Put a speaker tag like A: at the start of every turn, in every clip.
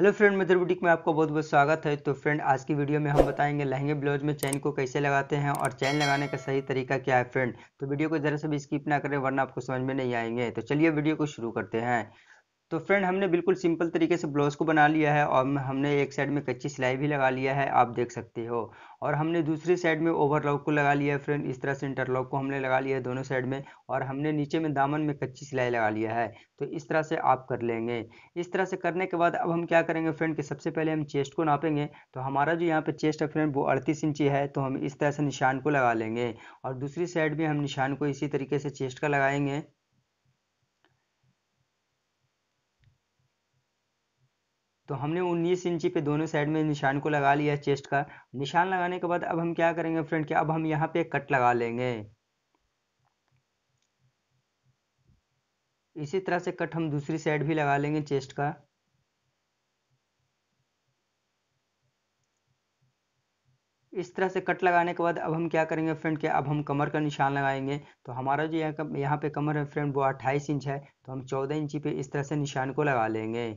A: hello friend mother boutique में आपका बहुत बहुत स्वागत है तो फ्रेंड आज की वीडियो में हम बताएंगे लहंगे ब्लाउज में चैन को कैसे लगाते हैं और चैन लगाने का सही तरीका क्या है फ्रेंड तो वीडियो को जरा से भी स्किप ना करें वरना आपको समझ में नहीं आएंगे तो चलिए वीडियो को शुरू करते हैं तो फ्रेंड हमने बिल्कुल सिंपल तरीके से ब्लाउज को बना लिया है और हमने एक साइड में कच्ची सिलाई भी लगा लिया है आप देख सकते हो और हमने दूसरी साइड में ओवरलॉक को लगा लिया है फ्रेंड इस तरह से इंटरलॉक को हमने लगा लिया है दोनों साइड में और हमने नीचे में दामन में कच्ची सिलाई लगा लिया है तो इस तरह से आप कर लेंगे इस तरह से करने के बाद अब हम क्या करेंगे फ्रेंड कि सबसे पहले हम चेस्ट को नापेंगे तो हमारा जो यहाँ पर चेस्ट है फ्रेंड वो अड़तीस इंची है तो हम इस तरह से निशान को लगा लेंगे और दूसरी साइड में हम निशान को इसी तरीके से चेस्ट का लगाएंगे तो हमने 19 इंची पे दोनों साइड में निशान को लगा लिया चेस्ट का निशान लगाने के बाद अब हम क्या करेंगे फ्रेंड कि अब हम यहाँ पे कट लगा लेंगे इसी तरह से कट हम दूसरी साइड भी लगा लेंगे चेस्ट का इस तरह से कट लगाने के बाद अब हम क्या करेंगे फ्रेंड कि अब हम कमर का निशान लगाएंगे तो हमारा जो यहाँ यहाँ पे कमर है फ्रेंड वो अट्ठाईस इंच है तो हम चौदह इंची पे इस तरह से निशान को लगा लेंगे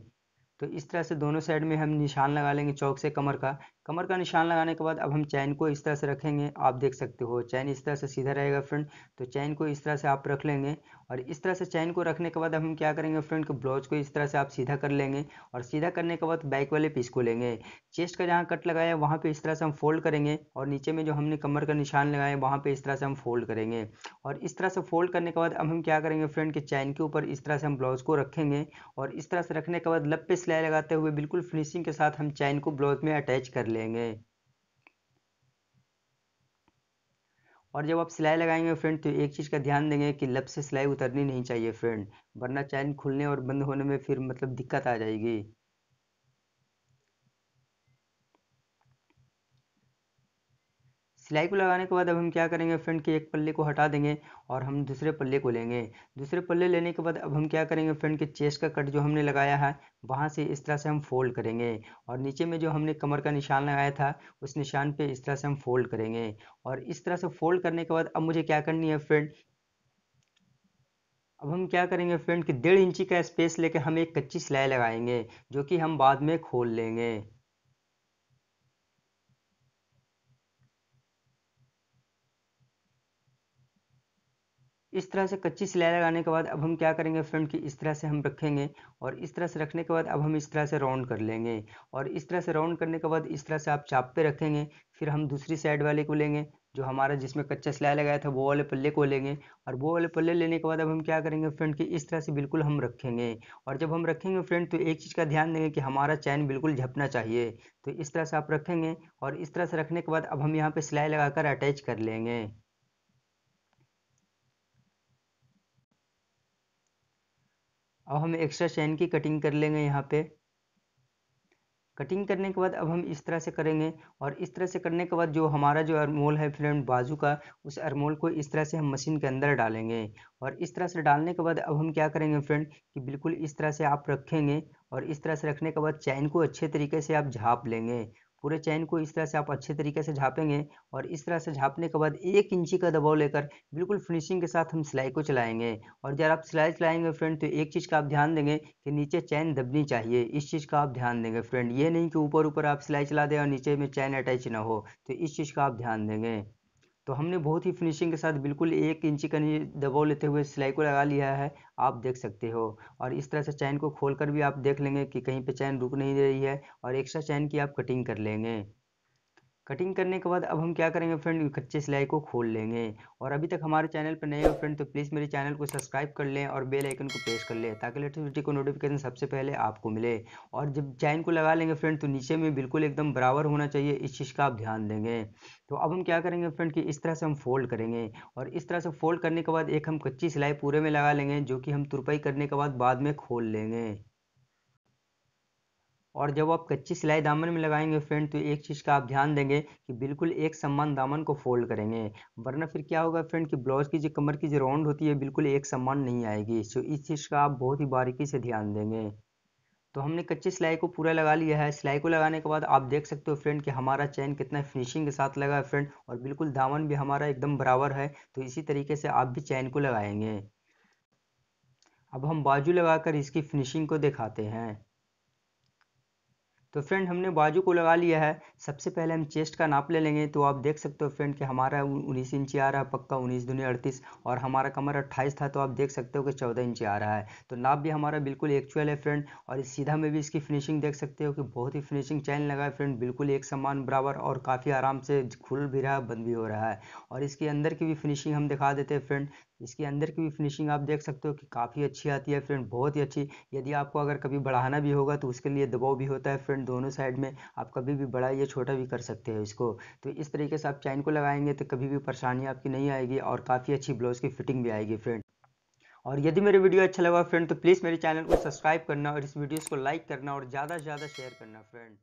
A: तो इस तरह से दोनों साइड में हम निशान लगा लेंगे चौक से कमर का कमर का निशान लगाने के बाद अब हम चैन को इस तरह से रखेंगे आप देख सकते हो चैन इस तरह से सीधा रहेगा फ्रेंड तो चैन को इस तरह से आप रख लेंगे और इस तरह से चैन को रखने के बाद हम क्या करेंगे फ्रेंड को ब्लाउज को इस तरह से आप सीधा कर लेंगे और सीधा करने के बाद बैक वाले पीस को लेंगे चेस्ट का जहाँ कट लगाया वहाँ पर इस तरह से हम फोल्ड करेंगे और नीचे में जो हमने कमर का निशान लगाया वहाँ पर इस तरह से हम फोल्ड करेंगे और इस तरह से फोल्ड करने के बाद अब हम क्या करेंगे फ्रेंड के चैन के ऊपर इस तरह से हम ब्लाउज को रखेंगे और इस तरह से रखने के बाद लप्पे सिलाई लगाते हुए बिल्कुल फिनिशिंग के साथ हम चैन को ब्लाउज में अटैच कर लेंगे और जब आप सिलाई लगाएंगे फ्रेंड तो एक चीज़ का ध्यान देंगे कि लब से सिलाई उतरनी नहीं चाहिए फ्रेंड वरना चैन खुलने और बंद होने में फिर मतलब दिक्कत आ जाएगी सिलाई को लगाने के बाद अब हम क्या करेंगे फ्रेंड के एक पल्ले को हटा देंगे और हम दूसरे पल्ले को लेंगे दूसरे पल्ले लेने के बाद अब हम क्या करेंगे फ्रेंड के चेस्ट का कट जो हमने लगाया है वहाँ से इस तरह से हम फोल्ड करेंगे और नीचे में जो हमने कमर का निशान लगाया था उस निशान पे इस तरह से हम फोल्ड करेंगे और इस तरह से फोल्ड करने के बाद अब मुझे क्या करनी है फ्रेंड अब हम क्या करेंगे फ्रेंड कि डेढ़ इंची का स्पेस लेके हम एक कच्ची सिलाई लगाएंगे जो कि हम बाद में खोल लेंगे इस तरह से कच्ची सिलाई लगाने के बाद अब हम क्या करेंगे फ्रंट की इस तरह से हम रखेंगे और इस तरह से रखने के बाद अब हम इस तरह से राउंड कर लेंगे और इस तरह से राउंड करने के बाद इस तरह से आप चाप पे रखेंगे फिर हम दूसरी साइड वाले को लेंगे जो हमारा जिसमें कच्चा सिलाई लगाया था वो वाले पल्ले को लेंगे और वो वाले पल्ले लेने के बाद अब हम क्या करेंगे फ्रंट की इस तरह से बिल्कुल हम रखेंगे और जब हम रखेंगे फ्रंट तो एक चीज़ का ध्यान देंगे कि हमारा चैन बिल्कुल झपना चाहिए तो इस तरह से आप रखेंगे और इस तरह से रखने के बाद अब हम यहाँ पर सिलाई लगा अटैच कर लेंगे अब हम एक्स्ट्रा चैन की कटिंग कर लेंगे यहाँ पे कटिंग करने के बाद अब हम इस तरह से करेंगे और इस तरह से करने के बाद जो हमारा जो अरमोल है फ्रेंड बाजू का उस अरमोल को इस तरह से हम मशीन के अंदर डालेंगे और इस तरह से डालने के बाद अब हम क्या करेंगे फ्रेंड कि बिल्कुल इस तरह से आप रखेंगे और इस तरह से रखने के बाद चैन को अच्छे तरीके से आप झाप लेंगे पूरे चैन को इस तरह से आप अच्छे तरीके से झापेंगे और इस तरह से झापने के बाद एक इंची का दबाव लेकर बिल्कुल फिनिशिंग के साथ हम सिलाई को चलाएंगे और जब आप सिलाई चलाएंगे फ्रेंड तो एक चीज़ का आप ध्यान देंगे कि नीचे चैन दबनी चाहिए इस चीज़ का आप ध्यान देंगे फ्रेंड ये नहीं कि ऊपर ऊपर आप सिलाई चला दें और नीचे में चैन अटैच ना हो तो इस चीज़ का आप ध्यान देंगे तो हमने बहुत ही फिनिशिंग के साथ बिल्कुल एक इंच का दबाव लेते हुए सिलाई को लगा लिया है आप देख सकते हो और इस तरह से चैन को खोल कर भी आप देख लेंगे कि कहीं पे चैन रुक नहीं रही है और एक्स्ट्रा चैन की आप कटिंग कर लेंगे कटिंग करने के बाद अब हम क्या करेंगे फ्रेंड कच्चे सिलाई को खोल लेंगे और अभी तक हमारे चैनल पर नए हो फ्रेंड तो प्लीज़ मेरे चैनल को सब्सक्राइब कर लें और बेल आइकन को प्रेस कर लें ताकि लेटेस्ट वीडियो को नोटिफिकेशन सबसे पहले आपको मिले और जब चैन को लगा लेंगे फ्रेंड तो नीचे में बिल्कुल एकदम बराबर होना चाहिए इस चीज़ का आप ध्यान देंगे तो अब हम क्या करेंगे फ्रेंड कि इस तरह से हम फोल्ड करेंगे और इस तरह से फोल्ड करने के बाद एक हम कच्ची सिलाई पूरे में लगा लेंगे जो कि हम तुरपाई करने के बाद बाद में खोल लेंगे और जब आप कच्ची सिलाई दामन में लगाएंगे फ्रेंड तो एक चीज़ का आप ध्यान देंगे कि बिल्कुल एक समान दामन को फोल्ड करेंगे वरना फिर क्या होगा फ्रेंड कि ब्लाउज की जो कमर की जो राउंड होती है बिल्कुल एक समान नहीं आएगी तो इस चीज़ का आप बहुत ही बारीकी से ध्यान देंगे तो हमने कच्ची सिलाई को पूरा लगा लिया है सिलाई को लगाने के बाद आप देख सकते हो फ्रेंड कि हमारा चैन कितना फिनिशिंग के साथ लगा है फ्रेंड और बिल्कुल दामन भी हमारा एकदम बराबर है तो इसी तरीके से आप भी चैन को लगाएंगे अब हम बाजू लगाकर इसकी फिनिशिंग को दिखाते हैं तो फ्रेंड हमने बाजू को लगा लिया है सबसे पहले हम चेस्ट का नाप ले लेंगे तो आप देख सकते हो फ्रेंड कि हमारा उन्नीस इंची आ रहा है पक्का उन्नीस दुनिया अड़तीस और हमारा कमर अट्ठाईस था तो आप देख सकते हो कि चौदह इंची आ रहा है तो नाप भी हमारा बिल्कुल एक्चुअल है फ्रेंड और इस सीधा में भी इसकी फिनिशिंग देख सकते हो कि बहुत ही फिनिशिंग चैन लगा है फ्रेंड बिल्कुल एक समान बराबर और काफ़ी आराम से खुल भी रहा है बंद भी हो रहा है और इसके अंदर की भी फिनिशिंग हम दिखा देते हैं फ्रेंड इसके अंदर की भी फिनिशिंग आप देख सकते हो कि काफ़ी अच्छी आती है फ्रेंड बहुत ही अच्छी यदि आपको अगर कभी बढ़ाना भी होगा तो उसके लिए दबाव भी होता है फ्रेंड दोनों साइड में आप कभी भी बड़ा या छोटा भी कर सकते हो इसको तो इस तरीके से आप चैन को लगाएंगे तो कभी भी परेशानी आपकी नहीं आएगी और काफ़ी अच्छी ब्लाउज़ की फिटिंग भी आएगी फ्रेंड और यदि मेरे वीडियो अच्छा लगा फ्रेंड तो प्लीज़ मेरे चैनल को सब्सक्राइब करना और इस वीडियोज़ को लाइक करना और ज़्यादा से ज़्यादा शेयर करना फ्रेंड